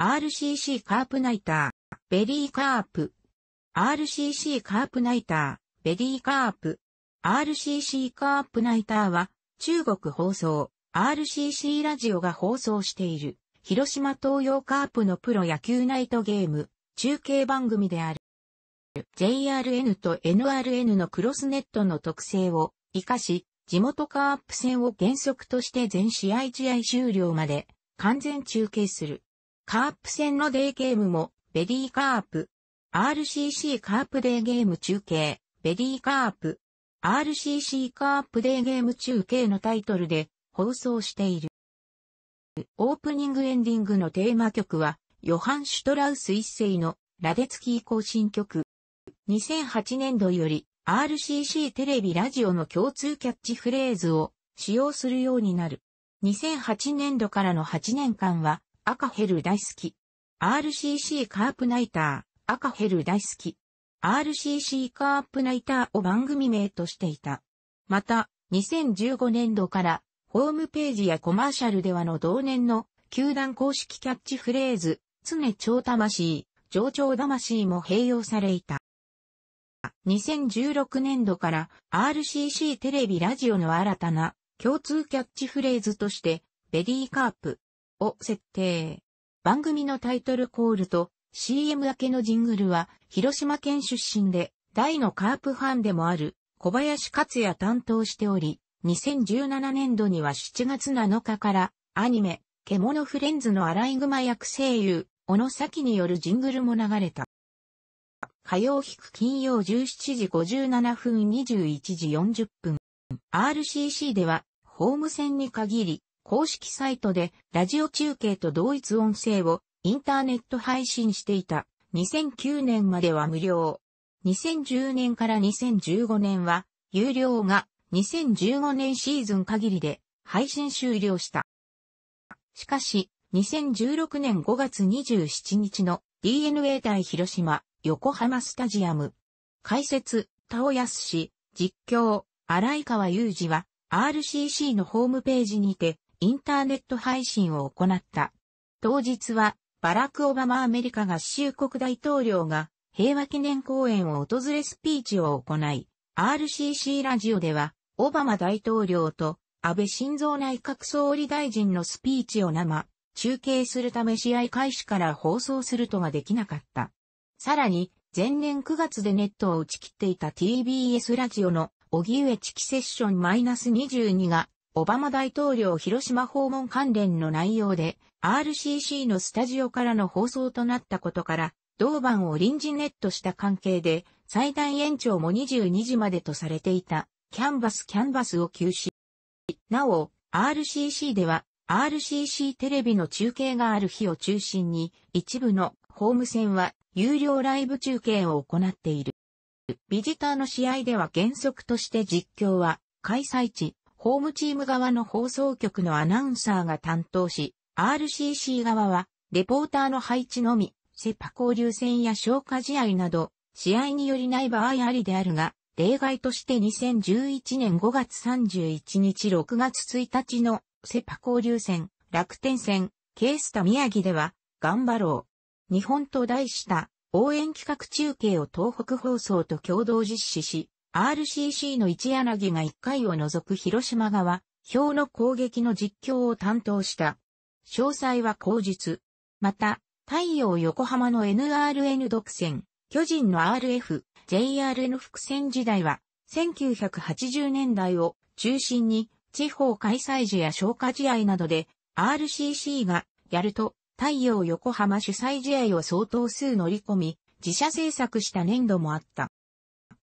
RCC カープナイター、ベリーカープ。RCC カープナイター、ベリーカープ。RCC カープナイターは、中国放送、RCC ラジオが放送している、広島東洋カープのプロ野球ナイトゲーム、中継番組である。JRN と NRN のクロスネットの特性を活かし、地元カープ戦を原則として全試合試合終了まで完全中継する。カープ戦のデーゲームも、ベリーカープ。RCC カープデーゲーム中継、ベリーカープ。RCC カープデーゲーム中継のタイトルで放送している。オープニングエンディングのテーマ曲は、ヨハン・シュトラウス一世のラデツキー更新曲。2008年度より RCC テレビラジオの共通キャッチフレーズを使用するようになる。2008年度からの8年間は赤ヘル大好き。RCC カープナイター、赤ヘル大好き。RCC カープナイターを番組名としていた。また、2015年度から、ホームページやコマーシャルではの同年の、球団公式キャッチフレーズ、常超魂、上長魂も併用されいた。2016年度から RCC テレビラジオの新たな共通キャッチフレーズとして、ベリーカープ、を設定。番組のタイトルコールと CM 明けのジングルは広島県出身で大のカープファンでもある小林克也担当しており、2017年度には7月7日からアニメ、獣フレンズのアライグマ役声優、小野咲によるジングルも流れた。火曜引く金曜17時57分21時40分。RCC では、ホーム戦に限り、公式サイトでラジオ中継と同一音声をインターネット配信していた。2009年までは無料。2010年から2015年は有料が2015年シーズン限りで配信終了した。しかし、2016年5月27日の DNA 対広島横浜スタジアム。解説、田尾康氏、実況、荒井川祐二は RCC のホームページにてインターネット配信を行った。当日は、バラク・オバマアメリカ合衆国大統領が平和記念公演を訪れスピーチを行い、RCC ラジオでは、オバマ大統領と安倍晋三内閣総理大臣のスピーチを生、中継するため試合開始から放送するとができなかった。さらに、前年9月でネットを打ち切っていた TBS ラジオの荻上チキセッション -22 がオバマ大統領広島訪問関連の内容で、RCC のスタジオからの放送となったことから、同番を臨時ネットした関係で、最大延長も22時までとされていた、キャンバスキャンバスを休止。なお、RCC では、RCC テレビの中継がある日を中心に、一部のホーム戦は有料ライブ中継を行っている。ビジターの試合では原則として実況は開催地、ホームチーム側の放送局のアナウンサーが担当し、RCC 側は、レポーターの配置のみ、セパ交流戦や消化試合など、試合によりない場合ありであるが、例外として2011年5月31日6月1日のセパ交流戦、楽天戦、ケースタ宮城では、頑張ろう。日本と題した応援企画中継を東北放送と共同実施し、RCC の一柳が1回を除く広島側、表の攻撃の実況を担当した。詳細は後日。また、太陽横浜の NRN 独占、巨人の RF、JRN 伏線時代は、1980年代を中心に、地方開催時や消化試合などで、RCC が、やると、太陽横浜主催試合を相当数乗り込み、自社制作した年度もあった。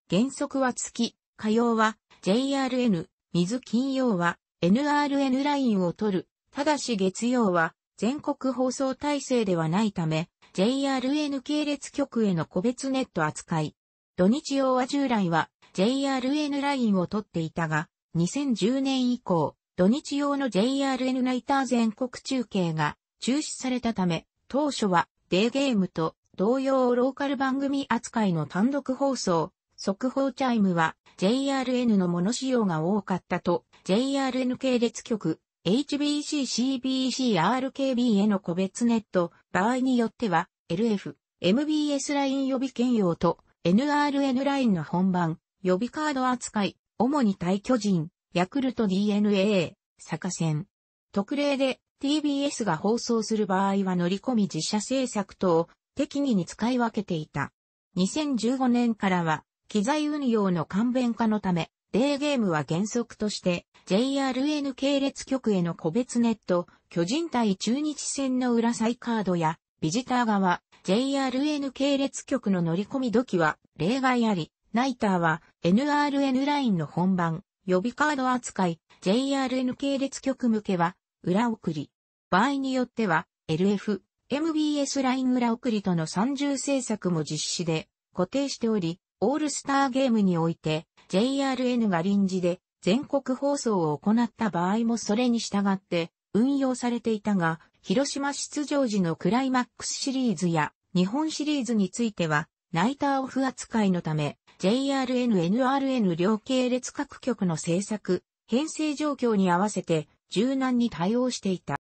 原則は月、火曜は JRN、水金曜は NRN ラインを取る。ただし月曜は全国放送体制ではないため、JRN 系列局への個別ネット扱い。土日曜は従来は JRN ラインを取っていたが、2010年以降、土日用の JRN ナイター全国中継が中止されたため、当初はデーゲームと同様ローカル番組扱いの単独放送、速報チャイムは JRN のもの仕様が多かったと JRN 系列局 HBC、CBC、RKB への個別ネット、場合によっては LF、MBS ライン予備兼用と NRN ラインの本番、予備カード扱い、主に対巨人、ヤクルト DNA、坂線。特例で TBS が放送する場合は乗り込み自社制作等、適宜に使い分けていた。2015年からは機材運用の簡便化のため、デーゲームは原則として JRN 系列局への個別ネット、巨人対中日戦の裏サイカードやビジター側、JRN 系列局の乗り込み時は例外あり、ナイターは NRN ラインの本番、予備カード扱い、JRN 系列局向けは裏送り。場合によっては LF、MBS ライン裏送りとの三重政策も実施で固定しており、オールスターゲームにおいて JRN が臨時で全国放送を行った場合もそれに従って運用されていたが、広島出場時のクライマックスシリーズや日本シリーズについてはナイターオフ扱いのため JRN、NRN 両系列各局の制作、編成状況に合わせて柔軟に対応していた。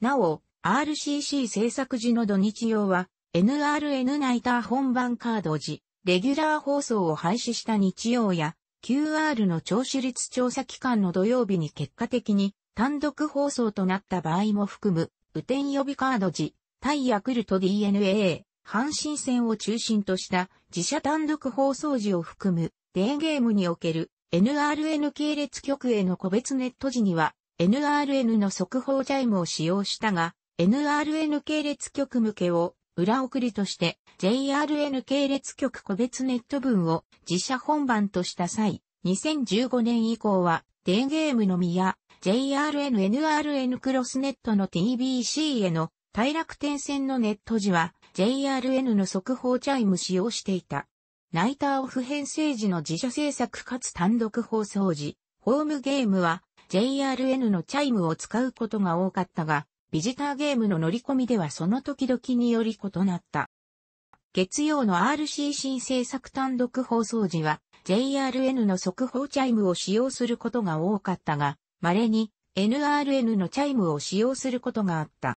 なお、RCC 制作時の土日用は NRN ナイター本番カード時、レギュラー放送を廃止した日曜や、QR の聴取率調査期間の土曜日に結果的に単独放送となった場合も含む、雨天予備カード時、対ヤクルト DNA、阪神戦を中心とした自社単独放送時を含むデーゲームにおける NRN 系列局への個別ネット時には NRN の速報チャイムを使用したが、NRN 系列局向けを裏送りとして JRN 系列局個別ネット分を自社本番とした際、2015年以降はデーゲームのみや JRN NRN クロスネットの TBC への対楽天線のネット時は JRN の速報チャイム使用していた。ナイターオフ編成時の自社制作かつ単独放送時、ホームゲームは JRN のチャイムを使うことが多かったが、ビジターゲームの乗り込みではその時々により異なった。月曜の RCC 制作単独放送時は JRN の速報チャイムを使用することが多かったが、稀に NRN のチャイムを使用することがあった。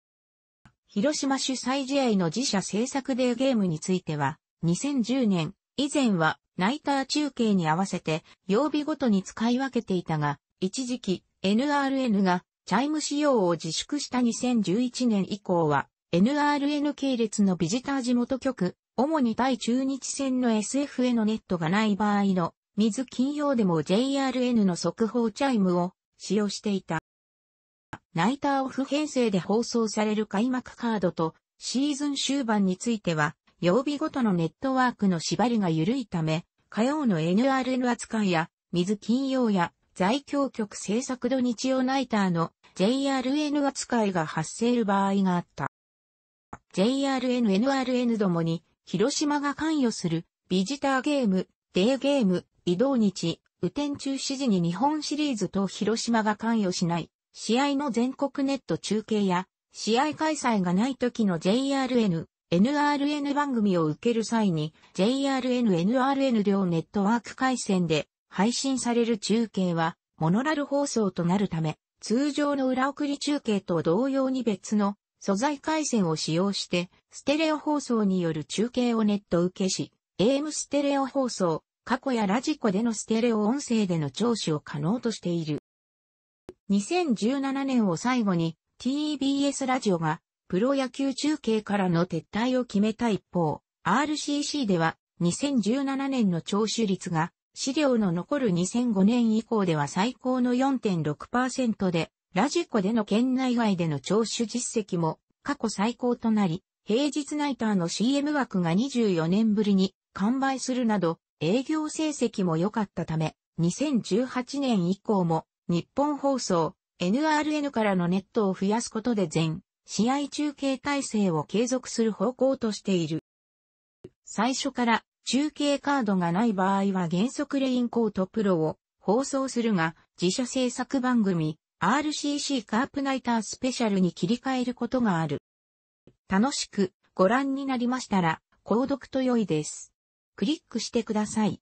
広島主催試合の自社制作デーゲームについては、2010年以前はナイター中継に合わせて曜日ごとに使い分けていたが、一時期 NRN がチャイム仕様を自粛した2011年以降は、NRN 系列のビジター地元局、主に対中日線の SF へのネットがない場合の、水金曜でも JRN の速報チャイムを使用していた。ナイターオフ編成で放送される開幕カードとシーズン終盤については、曜日ごとのネットワークの縛りが緩いため、火曜の NRN 扱いや、水金曜や在京局制作土日曜ナイターの JRN 扱いが発生る場合があった。JRN、NRN どもに、広島が関与する、ビジターゲーム、デーゲーム、移動日、雨天中止時に日本シリーズと広島が関与しない、試合の全国ネット中継や、試合開催がない時の JRN、NRN 番組を受ける際に、JRN、NRN 両ネットワーク回線で、配信される中継は、モノラル放送となるため、通常の裏送り中継と同様に別の素材回線を使用して、ステレオ放送による中継をネット受けし、AM ステレオ放送、過去やラジコでのステレオ音声での聴取を可能としている。2017年を最後に TBS ラジオがプロ野球中継からの撤退を決めた一方、RCC では2017年の聴取率が資料の残る2005年以降では最高の4.6%で、ラジコでの県内外での聴取実績も過去最高となり、平日ナイターの CM 枠が24年ぶりに完売するなど、営業成績も良かったため、2018年以降も日本放送、NRN からのネットを増やすことで全試合中継体制を継続する方向としている。最初から中継カードがない場合は原則レインコートプロを放送するが、自社制作番組 RCC カープナイタースペシャルに切り替えることがある。楽しくご覧になりましたら、購読と良いです。クリックしてください。